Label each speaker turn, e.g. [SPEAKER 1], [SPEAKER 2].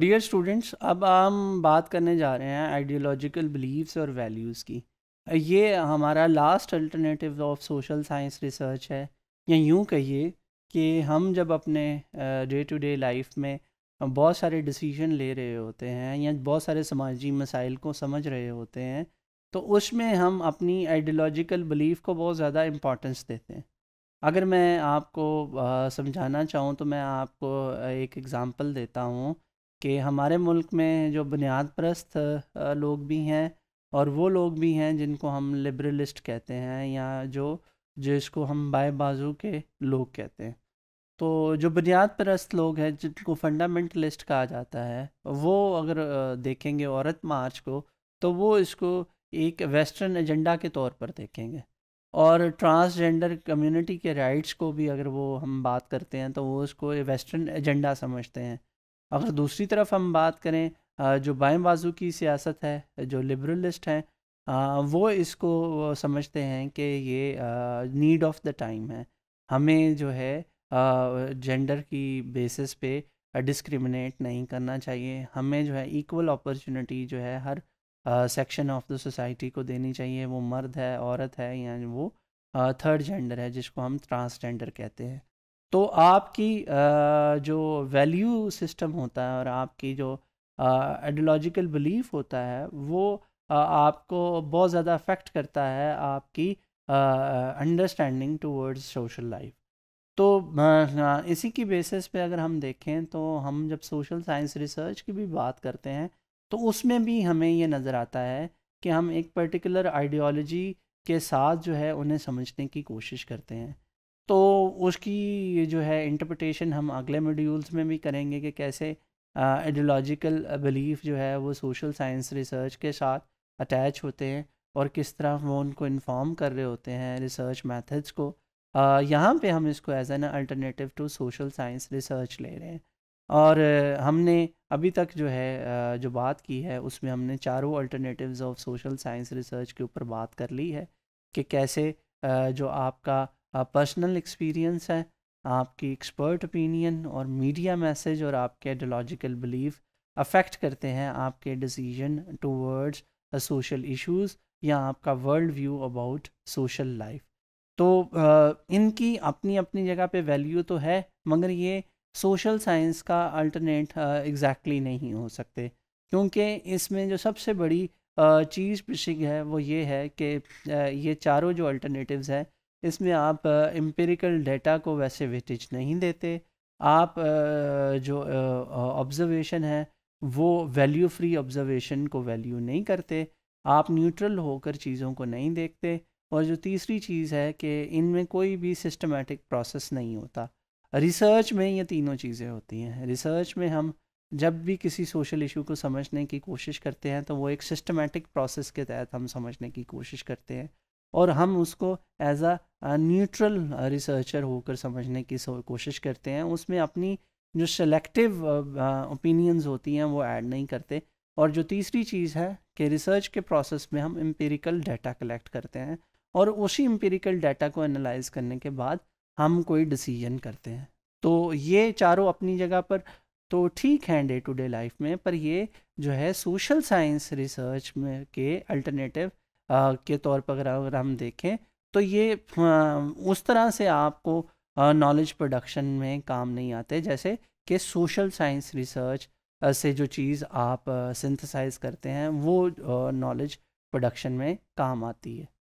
[SPEAKER 1] dear students अब हम बात करने जा रहे हैं आइडियोलॉजिकल बिलीव्स और वैल्यूज़ की ये हमारा last alternative of social science research है या यूँ कहिए कि हम जब अपने डे टू डे लाइफ में बहुत सारे डिसीजन ले रहे होते हैं या बहुत सारे समाजी मसाइल को समझ रहे होते हैं तो उसमें हम अपनी आइडियोलॉजिकल बिलीफ को बहुत ज़्यादा इम्पोर्टेंस देते हैं अगर मैं आपको समझाना चाहूँ तो मैं आपको एक एग्ज़ाम्पल देता हूँ कि हमारे मुल्क में जो बुनियाद परस्त लोग भी हैं और वो लोग भी हैं जिनको हम लिबरलिस्ट कहते हैं या जो जिसको हम बाएँ बाजू के लोग कहते हैं तो जो बुनियाद परस्त लोग हैं जिनको फंडामेंटलिस्ट कहा जाता है वो अगर देखेंगे औरत मार्च को तो वो इसको एक वेस्टर्न एजेंडा के तौर पर देखेंगे और ट्रांसजेंडर कम्युनिटी के राइट्स को भी अगर वो हम बात करते हैं तो वो उसको वेस्टर्न एजेंडा समझते हैं अगर दूसरी तरफ हम बात करें जो बाएं बाजू की सियासत है जो लिबरलिस्ट हैं वो इसको समझते हैं कि ये नीड ऑफ़ द टाइम है हमें जो है जेंडर की बेसिस पे डिस्क्रिमिनेट नहीं करना चाहिए हमें जो है इक्वल अपॉर्चुनिटी जो है हर सेक्शन ऑफ द सोसाइटी को देनी चाहिए वो मर्द है औरत है या वो थर्ड जेंडर है जिसको हम ट्रांसजेंडर कहते हैं तो आपकी जो वैल्यू सिस्टम होता है और आपकी जो आइडियोलॉजिकल बिलीफ होता है वो आपको बहुत ज़्यादा अफेक्ट करता है आपकी अंडरस्टैंडिंग टूवर्ड्स सोशल लाइफ तो इसी की बेसिस पे अगर हम देखें तो हम जब सोशल साइंस रिसर्च की भी बात करते हैं तो उसमें भी हमें ये नज़र आता है कि हम एक पर्टिकुलर आइडियोलॉजी के साथ जो है उन्हें समझने की कोशिश करते हैं तो उसकी जो है इंटरप्रटेशन हम अगले मॉड्यूल्स में भी करेंगे कि कैसे आइडियोलॉजिकल बिलीफ जो है वो सोशल साइंस रिसर्च के साथ अटैच होते हैं और किस तरह वो उनको इन्फॉर्म कर रहे होते हैं रिसर्च मेथड्स को यहाँ पे हम इसको as an alternative to social science research ले रहे हैं और हमने अभी तक जो है जो बात की है उसमें हमने चारों alternatives of social science research के ऊपर बात कर ली है कि कैसे जो आपका पर्सनल एक्सपीरियंस है आपकी एक्सपर्ट ओपिनियन और मीडिया मैसेज और आपके आइडियोलॉजिकल बिलीफ अफेक्ट करते हैं आपके डिसीजन टूवर्ड्स सोशल इश्यूज़ या आपका world view about social life तो इनकी अपनी अपनी जगह पे वैल्यू तो है मगर ये सोशल साइंस का अल्टरनेट एग्जैक्टली नहीं हो सकते क्योंकि इसमें जो सबसे बड़ी चीज़ पिशिंग है वो ये है कि ये चारों जो अल्टरनेटिव्स हैं इसमें आप एम्पेरिकल डेटा को वैसे वेटेज नहीं देते आप जो ऑब्जर्वेशन है वो वैल्यू फ्री ऑब्जर्वेशन को वैल्यू नहीं करते आप न्यूट्रल होकर चीज़ों को नहीं देखते और जो तीसरी चीज़ है कि इनमें कोई भी सिस्टमेटिक प्रोसेस नहीं होता रिसर्च में ये तीनों चीज़ें होती हैं रिसर्च में हम जब भी किसी सोशल इशू को समझने की कोशिश करते हैं तो वो एक सिस्टमेटिक प्रोसेस के तहत हम समझने की कोशिश करते हैं और हम उसको एज अ न्यूट्रल रिसर्चर होकर समझने की कोशिश करते हैं उसमें अपनी जो सेलेक्टिव ओपिनियंस uh, uh, होती हैं वो ऐड नहीं करते और जो तीसरी चीज़ है कि रिसर्च के प्रोसेस में हम एम्पेरिकल डाटा कलेक्ट करते हैं और उसी एम्पेरिकल डाटा को एनालाइज करने के बाद हम कोई डिसीजन करते हैं तो ये चारों अपनी जगह पर तो ठीक हैं डे टू डे लाइफ में पर ये जो है सोशल साइंस रिसर्च में के अल्टरनेटिव के तौर पर अगर हम देखें तो ये उस तरह से आपको नॉलेज प्रोडक्शन में काम नहीं आते जैसे कि सोशल साइंस रिसर्च से जो चीज़ आप सिंथेसाइज करते हैं वो नॉलेज प्रोडक्शन में काम आती है